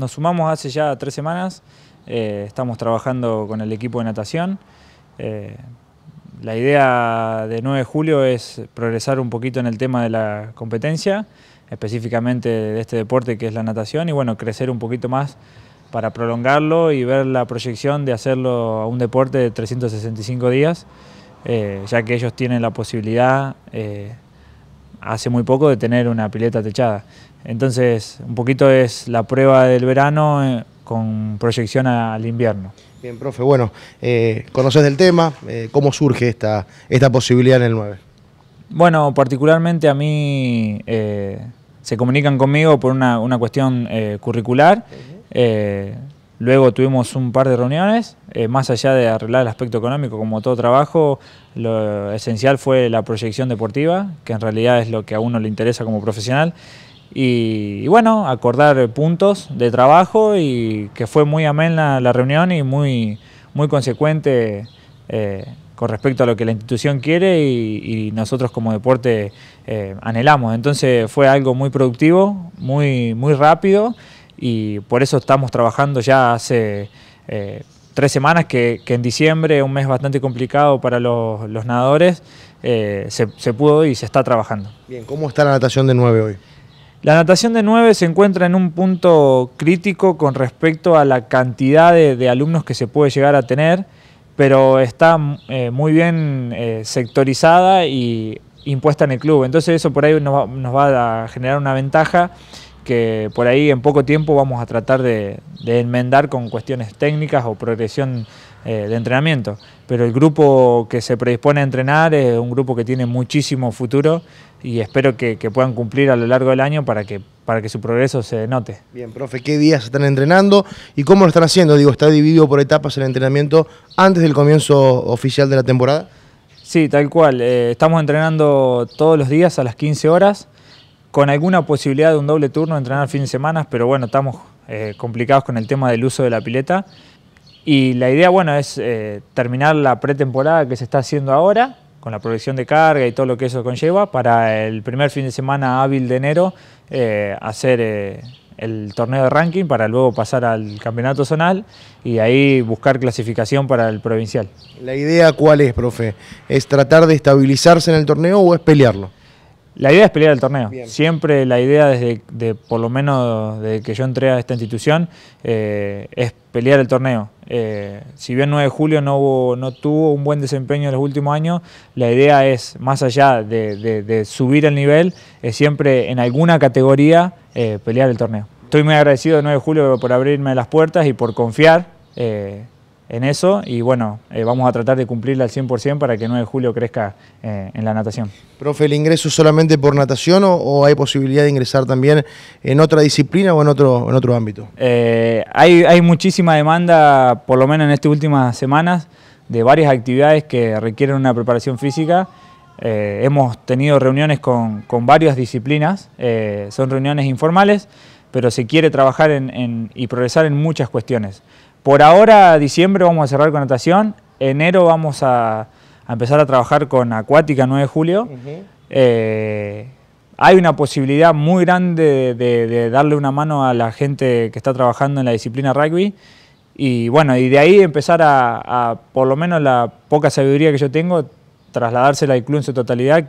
nos sumamos hace ya tres semanas, eh, estamos trabajando con el equipo de natación. Eh, la idea de 9 de julio es progresar un poquito en el tema de la competencia, específicamente de este deporte que es la natación, y bueno, crecer un poquito más para prolongarlo y ver la proyección de hacerlo a un deporte de 365 días, eh, ya que ellos tienen la posibilidad hace muy poco de tener una pileta techada. Entonces, un poquito es la prueba del verano eh, con proyección al invierno. Bien, profe, bueno, eh, conoces del tema, eh, ¿cómo surge esta, posibilidad en el 9? Bueno, particularmente a mí se comunican conmigo por una, una cuestión curricular. Luego tuvimos un par de reuniones, más allá de arreglar el aspecto económico, como todo trabajo, lo esencial fue la proyección deportiva, que en realidad es lo que a uno le interesa como profesional. Y, bueno, acordar puntos de trabajo y que fue muy amén la, reunión y muy, consecuente eh, con respecto a lo que la institución quiere y, nosotros como deporte eh, anhelamos. Entonces fue algo muy productivo, muy, muy rápido y por eso estamos trabajando ya hace... Eh, tres semanas, que, en diciembre, un mes bastante complicado para los, nadadores, se, se, pudo y se está trabajando. Bien, ¿cómo está la natación de 9 hoy? La natación de 9 se encuentra en un punto crítico con respecto a la cantidad de, alumnos que se puede llegar a tener, pero está eh, muy bien eh, sectorizada y impuesta en el club. Entonces eso por ahí nos va, a generar una ventaja que por ahí en poco tiempo vamos a tratar de, enmendar con cuestiones técnicas o progresión eh, de entrenamiento. Pero el grupo que se predispone a entrenar es un grupo que tiene muchísimo futuro y espero que, puedan cumplir a lo largo del año para que, para que su progreso se note. Bien, profe, ¿qué días están entrenando y cómo lo están haciendo? Digo, ¿está dividido por etapas el entrenamiento antes del comienzo oficial de la temporada? Sí, tal cual. Eh, estamos entrenando todos los días a las 15 horas, con alguna posibilidad de un doble turno, entrenar fin de semana, pero bueno, estamos eh, complicados con el tema del uso de la pileta. Y la idea, bueno, es eh, terminar la pretemporada que se está haciendo ahora con la proyección de carga y todo lo que eso conlleva, para el primer fin de semana hábil de enero eh, hacer eh, el torneo de ranking para luego pasar al campeonato zonal y ahí buscar clasificación para el provincial. ¿La idea cuál es, profe? ¿Es tratar de estabilizarse en el torneo o es pelearlo? La idea es pelear el torneo. Siempre la idea, desde por lo menos desde que yo entré a esta institución, eh, es pelear el torneo. Eh, si bien 9 de julio no, hubo, no tuvo un buen desempeño en los últimos años, la idea es, más allá de, subir el nivel, es siempre en alguna categoría eh, pelear el torneo. Estoy muy agradecido de 9 de julio por abrirme las puertas y por confiar en eso y bueno, eh, vamos a tratar de cumplirla al 100% para que el 9 de julio crezca eh, en la natación. Profe, ¿el ingreso solamente por natación o, hay posibilidad de ingresar también en otra disciplina o en otro, en otro ámbito? Eh, hay, muchísima demanda, por lo menos en estas últimas semanas, de varias actividades que requieren una preparación física. hemos tenido reuniones con, con varias disciplinas, son reuniones informales, pero se quiere trabajar y progresar en muchas cuestiones. Por ahora, diciembre vamos a cerrar con natación, enero vamos a, empezar a trabajar con Acuática 9 de julio. Eh, hay una posibilidad muy grande de, darle una mano a la gente que está trabajando en la disciplina rugby. Y bueno, y de ahí empezar a, a por lo menos la poca sabiduría que yo tengo, trasladársela al club en su totalidad.